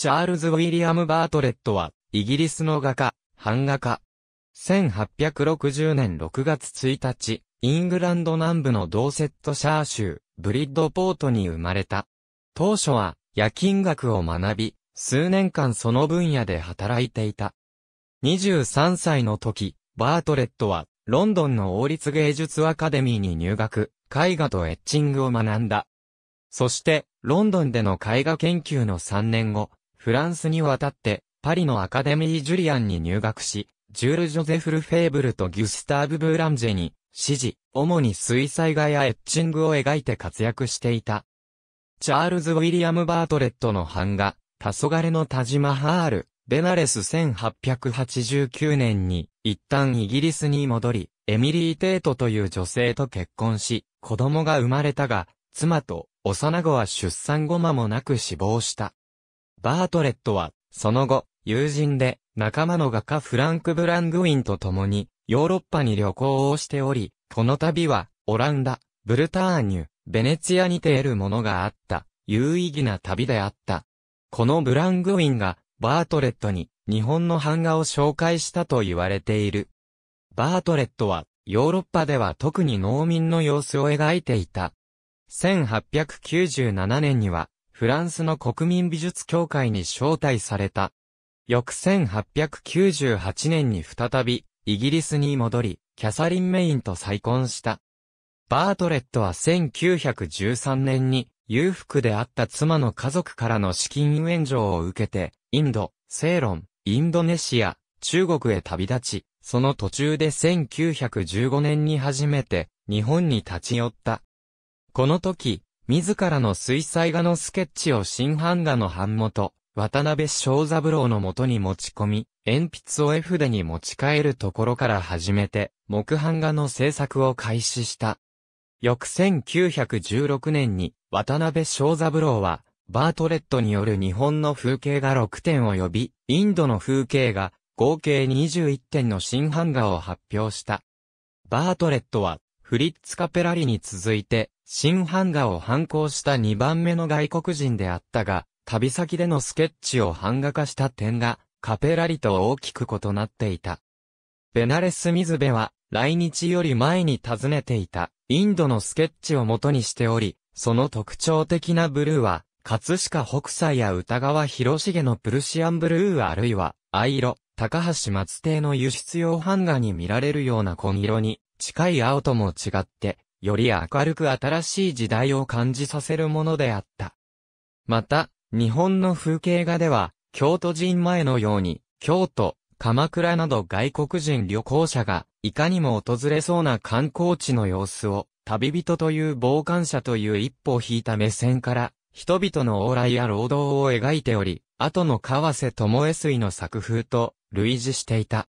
チャールズ・ウィリアム・バートレットは、イギリスの画家、版画家。1860年6月1日、イングランド南部のドーセットシャー州、ブリッドポートに生まれた。当初は、夜勤学を学び、数年間その分野で働いていた。23歳の時、バートレットは、ロンドンの王立芸術アカデミーに入学、絵画とエッチングを学んだ。そして、ロンドンでの絵画研究の3年後、フランスに渡って、パリのアカデミー・ジュリアンに入学し、ジュール・ジョゼフル・フェーブルとギュスターブ・ブーランジェに、指示、主に水彩画やエッチングを描いて活躍していた。チャールズ・ウィリアム・バートレットの版画、黄昏の田島ハール、ベナレス1889年に、一旦イギリスに戻り、エミリー・テートという女性と結婚し、子供が生まれたが、妻と幼子は出産後間もなく死亡した。バートレットは、その後、友人で、仲間の画家フランク・ブラングウィンと共に、ヨーロッパに旅行をしており、この旅は、オランダ、ブルターニュ、ベネツィアにて得るものがあった、有意義な旅であった。このブラングウィンが、バートレットに、日本の版画を紹介したと言われている。バートレットは、ヨーロッパでは特に農民の様子を描いていた。1897年には、フランスの国民美術協会に招待された。翌1898年に再び、イギリスに戻り、キャサリン・メインと再婚した。バートレットは1913年に、裕福であった妻の家族からの資金援助を受けて、インド、セーロン、インドネシア、中国へ旅立ち、その途中で1915年に初めて、日本に立ち寄った。この時、自らの水彩画のスケッチを新版画の版元、渡辺正三郎のもとに持ち込み、鉛筆を絵筆に持ち帰るところから始めて、木版画の制作を開始した。翌1916年に、渡辺正三郎は、バートレットによる日本の風景画6点及び、インドの風景画、合計21点の新版画を発表した。バートレットは、フリッツ・カペラリに続いて、新版画を反抗した2番目の外国人であったが、旅先でのスケッチを版画化した点が、カペラリと大きく異なっていた。ベナレス・ミズベは、来日より前に訪ねていた、インドのスケッチを元にしており、その特徴的なブルーは、葛飾北斎や歌川広重のプルシアンブルーあるいは、藍色、高橋松亭の輸出用版画に見られるような紺色に、近い青とも違って、より明るく新しい時代を感じさせるものであった。また、日本の風景画では、京都人前のように、京都、鎌倉など外国人旅行者が、いかにも訪れそうな観光地の様子を、旅人という傍観者という一歩を引いた目線から、人々の往来や労働を描いており、後の河瀬智江水の作風と類似していた。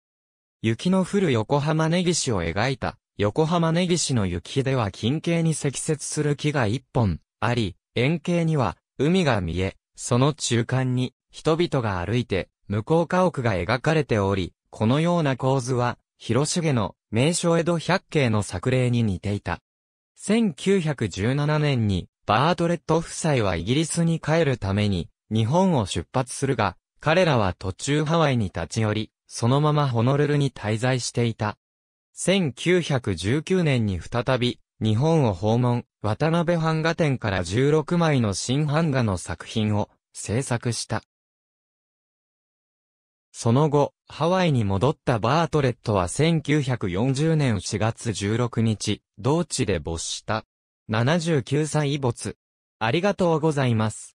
雪の降る横浜根岸を描いた横浜根岸の雪では近景に積雪する木が一本あり、円形には海が見え、その中間に人々が歩いて向こう家屋が描かれており、このような構図は広重の名所江戸百景の作例に似ていた。1917年にバートレット夫妻はイギリスに帰るために日本を出発するが、彼らは途中ハワイに立ち寄り、そのままホノルルに滞在していた。1919年に再び、日本を訪問、渡辺版画展から16枚の新版画の作品を制作した。その後、ハワイに戻ったバートレットは1940年4月16日、同地で没した。79歳没。ありがとうございます。